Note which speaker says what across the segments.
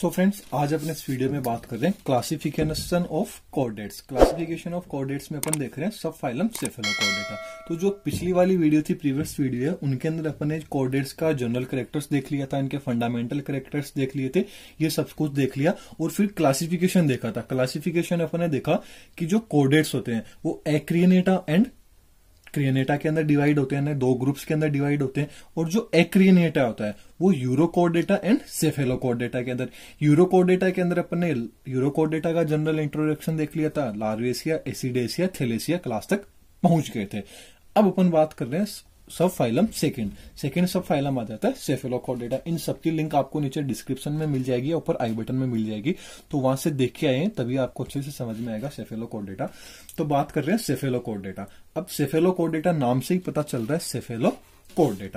Speaker 1: सो so friends आज अपने इस वीडियो में बात कर रहे हैं classification of chordates classification of chordates में अपन देख रहे हैं सब फाइलम सेफेलोकॉर्डेटा तो जो पिछली वाली वीडियो थी प्रीवियस वीडियो है उनके अंदर अपन ने कॉर्डेट्स का जनरल करेक्टर्स देख लिया था इनके फंडामेंटल करेक्टर्स देख लिए थे ये सब कुछ देख लिया और फिर क्लासिफिकेशन देखा था क्लासिफिकेशन अपन ने देखा कि जो कॉर्डेट्स होते हैं वो एक्रियनेटा एंड क्रियनेटा के अंदर डिवाइड होते हैं दो ग्रुप्स के अंदर डिवाइड होते हैं और जो एक्रियनेटा होता है वो यूरोकोडेटा एंड सेफेलोकोडेटा के अंदर यूरोकोडेटा के अंदर अपन ने यूरोकोडेटा का जनरल इंट्रोडक्शन देख लिया था लार्वेसिया एसिडेसिया थेलेसिया क्लास तक पहुंच गए थे अब अपन बात कर रहे हैं subphylum second second subphylum आ जाता है सेफेलोकॉडेटा इन सबकी लिंक आपको नीचे डिस्क्रिप्शन में मिल जाएगी ऊपर आई बटन में मिल जाएगी तो वहां से देख के आए तभी आपको अच्छे से समझ में आएगा सेफेलोकॉडेटा तो बात कर रहे हैं सेफेलोकॉडेटा अब सेफेलोकॉडेटा नाम से ही पता चल रहा है सेफेलो कोड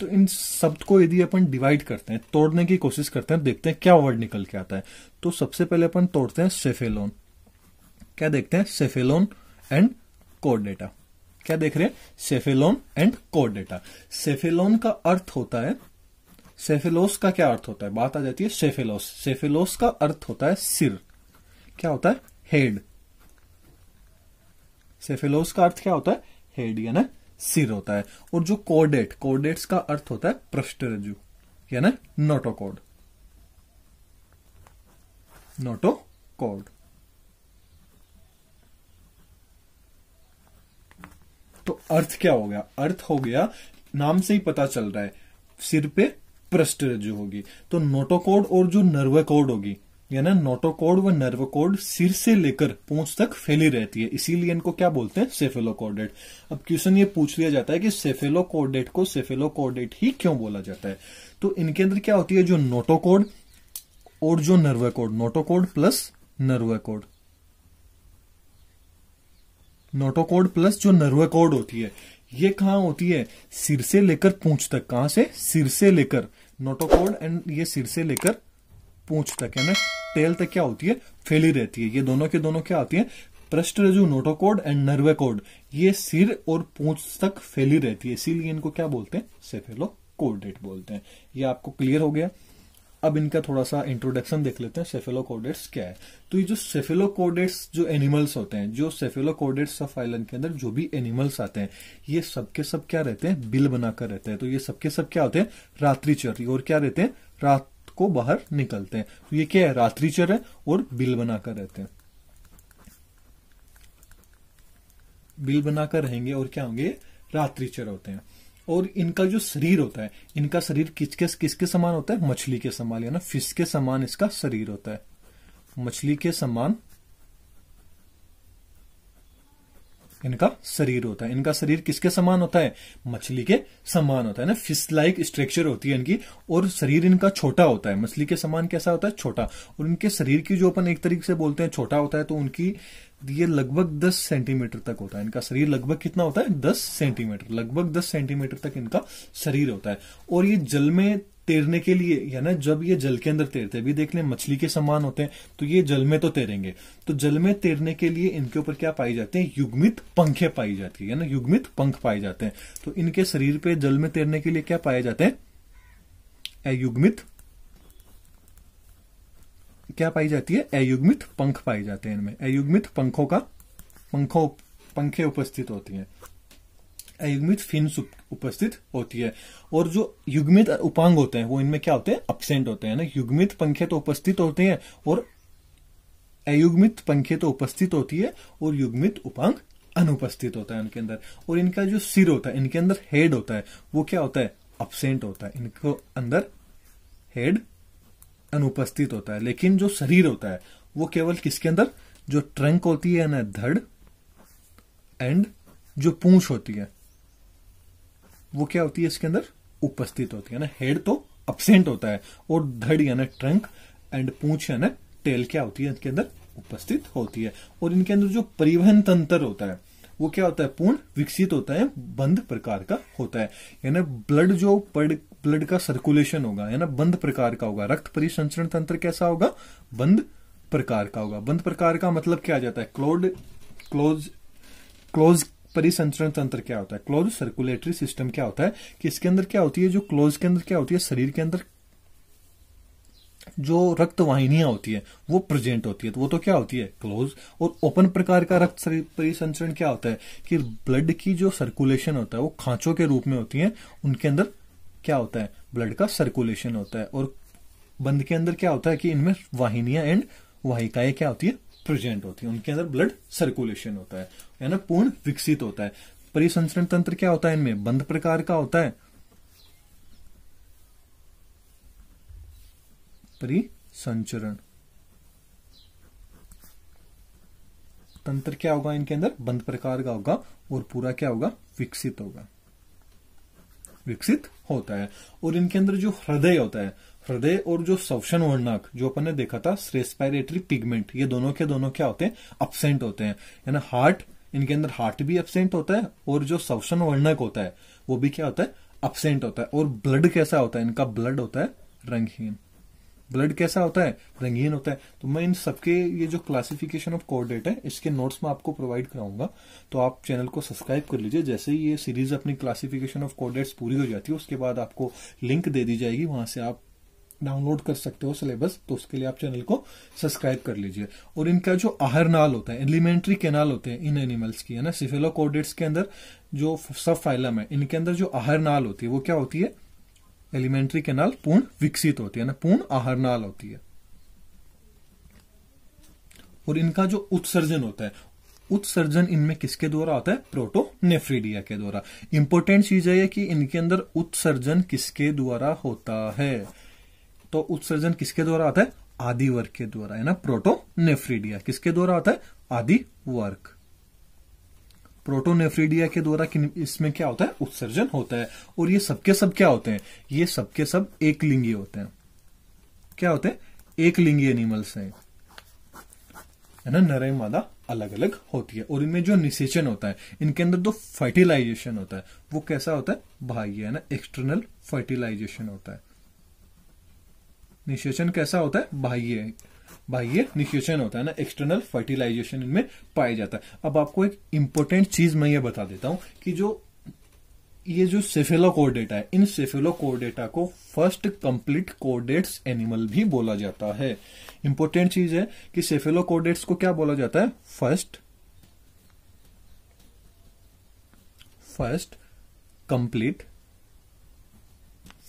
Speaker 1: तो इन शब्द को यदि अपन डिवाइड करते हैं तोड़ने की कोशिश करते हैं देखते हैं क्या वर्ड निकल के आता है तो सबसे पहले अपन तोड़ते हैं सेफेलोन क्या देखते हैं सेफेलोन एंड कोड क्या देख रहे हैं सेफेलोन एंड कोड डेटा सेफेलोन का अर्थ होता है सेफेलोस का क्या अर्थ होता है बात आ जाती है सेफेलोस सेफेलोस का अर्थ होता है सिर क्या होता है हेड सेफेलोस का अर्थ क्या होता है हेड यानी सिर होता है और जो कोडेट कोडेट्स का अर्थ होता है या यानी नोटोकोड नोटोकोड तो अर्थ क्या हो गया अर्थ हो गया नाम से ही पता चल रहा है सिर पे प्रष्ट जो होगी तो नोटोकोड और जो नर्व कोड होगी या ना नोटोकोड व नर्व कोड सिर से लेकर पूछ तक फैली रहती है इसीलिए इनको क्या बोलते हैं सेफेलोकोडेट अब क्वेश्चन ये पूछ लिया जाता है कि सेफेलोकोडेट को सेफेलोकोडेट ही क्यों बोला जाता है तो इनके अंदर क्या होती है जो नोटोकोड और जो nerve cord notochord plus nerve cord notochord plus जो नर्वा कोड होती है ये कहाँ होती है सिर से लेकर पूछ तक कहाँ से सिर से लेकर नोटोकोड एंड ये सिर से लेकर पूछ तक है ना टेल तक क्या होती है फैली रहती है ये दोनों के दोनों क्या होती है रजु नोटोकोड एंड नर्वेकोड ये सिर और पूछ तक फैली रहती है इसीलिए इनको क्या बोलते हैं सेफेलो कोडेट बोलते हैं ये आपको क्लियर हो गया अब इनका थोड़ा सा इंट्रोडक्शन देख लेते हैं सेफेलोकोडेट्स क्या है तो ये जो सेफेलोकोडेट्स जो एनिमल्स होते हैं जो सेफेलोकोडेट्स ऑफ आइलैंड के अंदर जो भी एनिमल्स आते हैं ये सबके सब क्या रहते हैं बिल बनाकर रहते हैं तो ये सबके सब क्या होते हैं रात्रिचर और क्या रहते हैं रात को बाहर निकलते हैं तो ये क्या है रात्रिचर है और बिल बनाकर रहते हैं बिल बनाकर रहेंगे और क्या होंगे रात्रिचर होते हैं और इनका जो शरीर होता है इनका शरीर किसके किसके समान होता है मछली के समान यानी फिश के समान इसका शरीर होता है मछली के समान इनका शरीर होता है इनका शरीर किसके समान होता है मछली के समान होता है ना फिश लाइक स्ट्रक्चर होती है इनकी और शरीर इनका छोटा होता है मछली के समान कैसा होता है छोटा और इनके शरीर की जो अपन एक तरीके से बोलते हैं छोटा होता है तो उनकी ये लगभग 10 सेंटीमीटर तक होता है इनका शरीर लगभग कितना होता है 10 सेंटीमीटर लगभग 10 सेंटीमीटर तक इनका शरीर होता है और ये जल में तैरने के लिए या ना जब ये जल के अंदर तैरते भी देख ले मछली के समान होते हैं तो ये जल में तो तैरेंगे तो जल में तैरने के लिए इनके ऊपर क्या पाई जाते हैं युग्मित पंखे पाई जाती है या ना युग्मित पंख पाए जाते हैं तो इनके शरीर पे जल में तैरने के लिए क्या पाए जाते हैं अयुग्मित क्या पाई जाती है अयुग्मित पंख पाए जाते हैं इनमें अयुग्मित पंखों का पंखों पंखे उपस्थित होती हैं युग्मित फिन्स उपस्थित होती है और जो युग्मित उपांग होते हैं वो इनमें क्या होते हैं अपसेंट होते हैं ना युग्मित पंखे तो उपस्थित होते हैं और अयुग्मित पंखे तो उपस्थित होती है और युग्मित उपांग अनुपस्थित होता है उनके अंदर और इनका जो सिर होता है इनके अंदर हेड होता है वो क्या होता है अपसेंट होता है इनको अंदर हेड अनुपस्थित होता है लेकिन जो शरीर होता है वो केवल किसके अंदर जो ट्रंक होती है ना धड़ एंड जो पूछ होती है वो क्या होती है इसके अंदर उपस्थित होती है ना हेड तो अपसेंट होता है और धड़ यानी ट्रंक एंड पूछ यानी टेल क्या होती है इनके अंदर उपस्थित होती है और इनके अंदर जो परिवहन तंत्र होता है वो क्या होता है पूर्ण विकसित होता है बंद प्रकार का होता है यानी ब्लड जो ब्लड का सर्कुलेशन होगा यानी बंद प्रकार का होगा रक्त परिसंचरण तंत्र कैसा होगा बंद प्रकार का होगा बंद प्रकार का मतलब क्या आ जाता है क्लोड क्लोज क्लोज परिसंचरण तंत्र क्या होता है क्लोज सर्कुलेटरी सिस्टम क्या होता है कि इसके अंदर क्या होती है जो क्लोज के अंदर क्या होती है शरीर के अंदर जो रक्त वाहिनियां होती है वो प्रेजेंट होती है तो वो तो क्या होती है क्लोज और ओपन प्रकार का रक्त परिसंचरण क्या होता है कि ब्लड की जो सर्कुलेशन होता है वो खांचों के रूप में होती है उनके अंदर क्या होता है ब्लड का सर्कुलेशन होता है और बंद के अंदर क्या होता है कि इनमें वाहिनियां एंड वाहिकाएं क्या होती है प्रेजेंट होती है उनके अंदर ब्लड सर्कुलेशन होता है यानी पूर्ण विकसित होता है परिसंचरण तंत्र क्या होता है इनमें बंद प्रकार का होता है परिसंचरण तंत्र क्या होगा इनके अंदर बंद प्रकार का होगा और पूरा क्या होगा विकसित होगा विकसित होता है और इनके अंदर जो हृदय होता है हृदय और जो सवशन वर्णक जो अपन ने देखा था रेस्पायरेटरी पिगमेंट ये दोनों के दोनों क्या होते हैं अपसेंट होते हैं यानी हार्ट इनके अंदर हार्ट भी अपसेंट होता है और जो सवशन वर्णक होता है वो भी क्या होता है अपसेंट होता है और ब्लड कैसा होता है इनका ब्लड होता है रंगहीन ब्लड कैसा होता है रंगीन होता है तो मैं इन सबके ये जो क्लासिफिकेशन ऑफ कोऑर्डिनेट है इसके नोट्स में आपको प्रोवाइड कराऊंगा तो आप चैनल को सब्सक्राइब कर लीजिए जैसे ही ये सीरीज अपनी क्लासिफिकेशन ऑफ कोऑर्डिनेट्स पूरी हो जाती है उसके बाद आपको लिंक दे दी जाएगी वहां से आप डाउनलोड कर सकते हो सिलेबस तो उसके लिए आप चैनल को सब्सक्राइब कर लीजिए और इनका जो आहर नाल होता है एलिमेंट्री केनाल होते हैं इन एनिमल्स की है ना सिफेलोकोडेट्स के अंदर जो सब फाइलम है इनके अंदर जो आहर नाल होती है वो क्या होती है एलिमेंट्री कैनाल पूर्ण विकसित होती है ना पूर्ण आहरनाल होती है और इनका जो उत्सर्जन होता है उत्सर्जन इनमें किसके द्वारा होता है प्रोटोनेफ्रीडिया के द्वारा इंपॉर्टेंट चीज है कि इनके अंदर उत्सर्जन किसके द्वारा होता है तो उत्सर्जन किसके द्वारा आता है आदि वर्ग के द्वारा है ना प्रोटोनेफ्रीडिया किसके द्वारा आता है आदि वर्ग प्रोटोनेफ्रीडिया के द्वारा इसमें क्या होता है उत्सर्जन होता है और ये सबके सब क्या होते हैं ये सबके सब एक लिंगी होते हैं क्या होते हैं एक लिंगी एनिमल्स हैं है ना नर मादा अलग अलग होती है और इनमें जो निषेचन होता है इनके अंदर जो फर्टिलाइजेशन होता है वो कैसा होता है बाह्य है ना एक्सटर्नल फर्टिलाइजेशन होता है निषेचन कैसा होता है बाह्य बाह्य निक्यूशन होता है ना एक्सटर्नल फर्टिलाइजेशन इनमें पाया जाता है अब आपको एक इंपॉर्टेंट चीज मैं ये बता देता हूं कि जो ये जो सेफेलो कोडेटा है इन सेफेलो कोडेटा को फर्स्ट कंप्लीट कोडेट्स एनिमल भी बोला जाता है इंपॉर्टेंट चीज है कि सेफेलो कोडेट्स को क्या बोला जाता है first first complete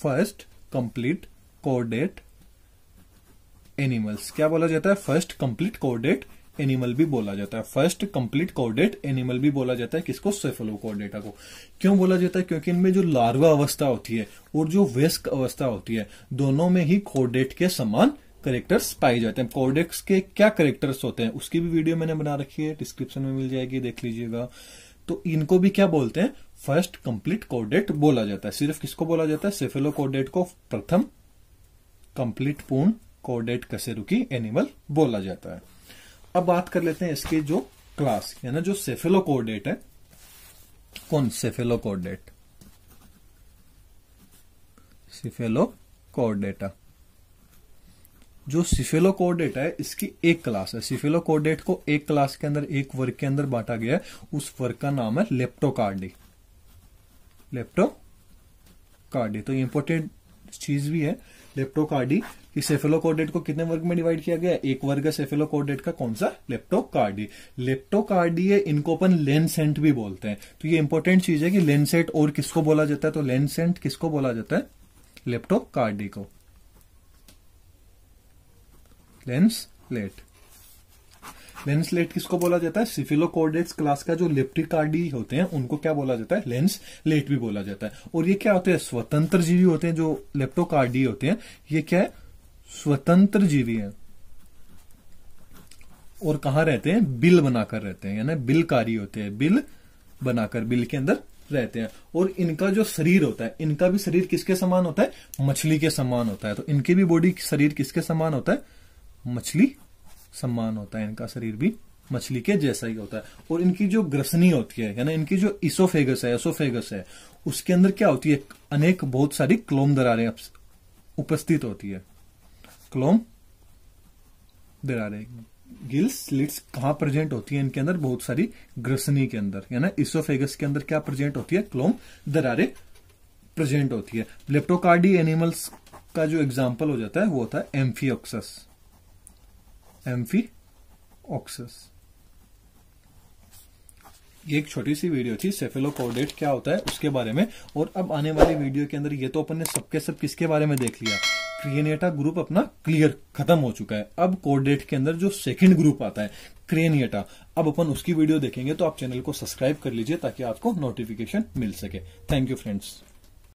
Speaker 1: first complete कोडेट एनिमल्स क्या बोला जाता है फर्स्ट कंप्लीट कोर्डेट एनिमल भी बोला जाता है फर्स्ट कंप्लीट कोडेट एनिमल भी बोला जाता है किसको कोडेटा को क्यों बोला जाता है क्योंकि इनमें जो लार्वा अवस्था होती है और जो वेस्क अवस्था होती है दोनों में ही कोडेट के समान करेक्टर्स पाए जाते हैं कॉर्डेक्स के क्या करेक्टर्स होते हैं उसकी भी वीडियो मैंने बना रखी है डिस्क्रिप्शन में मिल जाएगी देख लीजिएगा तो इनको भी क्या बोलते हैं फर्स्ट कंप्लीट कोडेट बोला जाता है सिर्फ किसको बोला जाता है सेफेलो को प्रथम कंप्लीट पूर्ण कोडेट कसेरुकी एनिमल बोला जाता है अब बात कर लेते हैं इसके जो क्लास है ना जो कोडेट है कौन सेफेलो कोडेट सिफेलो कोडेटा जो सिफेलो कोडेटा है इसकी एक क्लास है सिफेलो कोडेट को एक क्लास के अंदर एक वर्ग के अंदर बांटा गया है उस वर्ग का नाम है लेप्टोकार्डी लेप्टोकार्डी तो इंपोर्टेंट चीज भी है लेप्टोकार्डी कि सेफेलोकोडेट को कितने वर्ग में डिवाइड किया गया एक वर्ग है सेफेलोकोडेट का कौन सा लेप्टोकार्डी लेप्टोकार्डी इनको अपन लेंसेंट भी बोलते हैं तो ये इंपॉर्टेंट चीज है कि लेंसेट और किसको बोला जाता है तो लेंसेंट किसको बोला जाता है लेप्टोकार्डी को लेंस लेट लेंस लेट किसको बोला जाता है सिफिलोकोडेट्स क्लास का जो लेप्टिकार्डी होते हैं उनको क्या बोला जाता है लेंस लेट भी बोला जाता है और ये क्या होते हैं स्वतंत्र जीवी होते हैं जो लेप्टोकार्डी होते हैं ये क्या है स्वतंत्र जीवी है और कहा रहते हैं बिल बनाकर रहते हैं यानी बिलकारी होते हैं बिल बनाकर बिल के अंदर रहते हैं और इनका जो शरीर होता है इनका भी शरीर किसके समान होता है मछली के समान होता है तो इनके भी बॉडी शरीर किसके समान होता है मछली सम्मान होता है इनका शरीर भी मछली के जैसा ही होता है और इनकी जो ग्रसनी होती है यानी इनकी जो इसोफेगस है एसोफेगस है उसके अंदर क्या होती है अनेक बहुत सारी क्लोम दरारें उपस्थित होती है क्लोम दरारें गिल्स स्लिट्स कहाँ प्रेजेंट होती है इनके अंदर बहुत सारी ग्रसनी के अंदर यानी इसोफेगस के अंदर क्या प्रेजेंट होती है क्लोम दरारें प्रेजेंट होती है लेप्टोकार्डी एनिमल्स का जो एग्जाम्पल हो जाता है वो होता है एम्फियोक्सस एम्फीऑक्सस ये एक छोटी सी वीडियो थी कोडेट क्या होता है उसके बारे में और अब आने वाली वीडियो के अंदर ये तो अपन ने सबके सब किसके बारे में देख लिया क्रिएनेटा ग्रुप अपना क्लियर खत्म हो चुका है अब कोडेट के अंदर जो सेकंड ग्रुप आता है क्रेनियटा अब अपन उसकी वीडियो देखेंगे तो आप चैनल को सब्सक्राइब कर लीजिए ताकि आपको नोटिफिकेशन मिल सके थैंक यू फ्रेंड्स